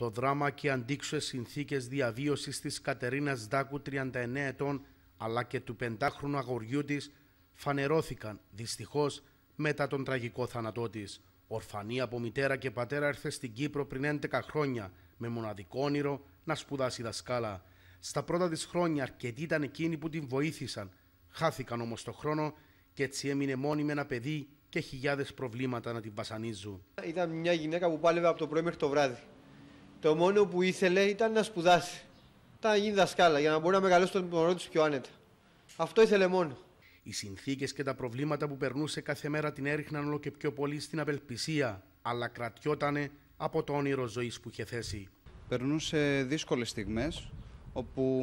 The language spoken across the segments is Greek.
Το δράμα και αντίξωες συνθήκες διαβίωσης της Κατερίνας Δάκου 39 ετών αλλά και του πεντάχρονου αγοριού της φανερώθηκαν δυστυχώς μετά τον τραγικό θάνατό της. Ορφανή από μητέρα και πατέρα έρθε στην Κύπρο πριν 11 χρόνια με μοναδικό όνειρο να σπουδάσει δασκάλα. Στα πρώτα της χρόνια αρκετοί ήταν εκείνοι που την βοήθησαν. Χάθηκαν όμως το χρόνο και έτσι έμεινε μόνη με ένα παιδί και χιλιάδες προβλήματα να την βασανίζουν. Ήταν μια γυναίκα που πάλευε από το πρωί μέχρι το βράδυ. Το μόνο που ήθελε ήταν να σπουδάσει. Ήταν να γίνει δασκάλα για να μπορεί να μεγαλώσει τον μωρό του πιο άνετα. Αυτό ήθελε μόνο. Οι συνθήκες και τα προβλήματα που περνούσε κάθε μέρα την έριχναν όλο και πιο πολύ στην απελπισία, αλλά κρατιότανε από το όνειρο ζωής που είχε θέσει. Περνούσε δύσκολες στιγμές, όπου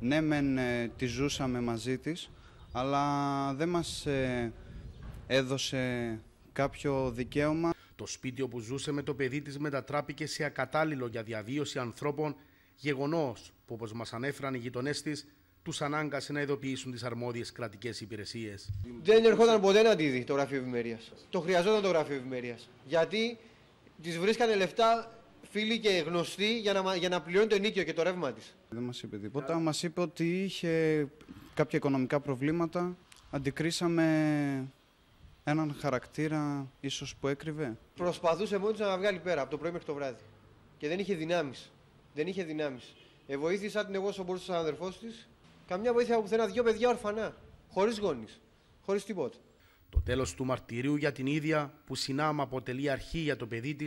ναι, μεν ε, τη ζούσαμε μαζί της, αλλά δεν μας ε, έδωσε κάποιο δικαίωμα. Το σπίτι όπου ζούσε με το παιδί της μετατράπηκε σε ακατάλληλο για διαβίωση ανθρώπων, γεγονός που όπως μας ανέφεραν οι γειτονές της, τους ανάγκασε να ειδοποιήσουν τις αρμόδιες κρατικές υπηρεσίες. Δεν ερχόταν ποτέ να τη δει το γραφείο ευημερίας. Το χρειαζόταν το γραφείο ευημερίας. Γιατί τις βρίσκανε λεφτά φίλοι και γνωστοί για να, για να πληρώνει το ενίκιο και το ρεύμα της. Δεν μας είπε τίποτα. Μας είπε ότι είχε κάποια οικονομικά προβλήματα. Αντικρίσαμε έναν χαρακτήρα ίσως που έκρυβε. Προσπαθούσε μόνος να βγάλει πέρα από το πρωί μέχρι το βράδυ. Και δεν είχε δυνάμεις. Δεν είχε δυνάμεις. Ε, την εγώ όσο μπορούσα σαν αδερφός της. Καμιά βοήθεια από πουθενά δύο παιδιά ορφανά. χωρίς γόνι. χωρίς τίποτα. Το τέλος του μαρτυρίου για την ίδια που συνάμα αποτελεί αρχή για το παιδί της,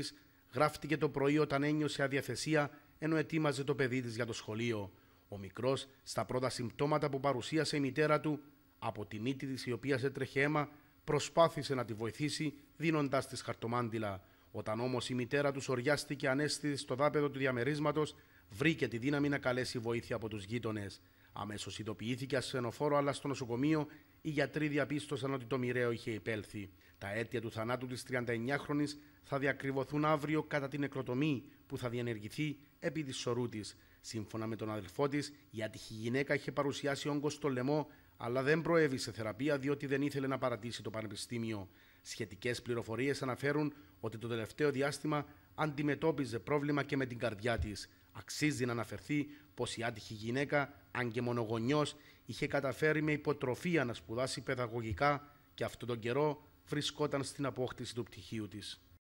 γράφτηκε το πρωί όταν ένιωσε αδιαθεσία ενώ ετοίμαζε το παιδί της για το σχολείο. Ο μικρός, στα πρώτα συμπτώματα που παρουσίασε η μητέρα του από τη μύτη της η οποία έτρεχε αίμα προσπάθησε να τη βοηθήσει δίνοντάς της χαρτομάντιλα. Όταν όμως η μητέρα του οριάστηκε ανέστητη στο δάπεδο του διαμερίσματος, βρήκε τη δύναμη να καλέσει βοήθεια από τους γείτονες. Αμέσως ειδοποιήθηκε ασθενοφόρο, αλλά στο νοσοκομείο οι γιατροί διαπίστωσαν ότι το μοιραίο είχε υπέλθει. Τα αίτια του θανάτου της 39χρονη θα διακριβωθούν αύριο κατά την νεκροτομή που θα διενεργηθεί επί της σωρού της. Σύμφωνα με τον αδελφό της, η άτυχη γυναίκα είχε παρουσιάσει όγκο στο λαιμό αλλά δεν προέβησε θεραπεία διότι δεν ήθελε να παρατήσει το Πανεπιστήμιο. Σχετικές πληροφορίες αναφέρουν ότι το τελευταίο διάστημα αντιμετώπιζε πρόβλημα και με την καρδιά της. Αξίζει να αναφερθεί πως η άτυχη γυναίκα, αν και μονογονιός, είχε καταφέρει με υποτροφία να σπουδάσει παιδαγωγικά και αυτόν τον καιρό βρισκόταν στην απόκτηση του πτυχίου της.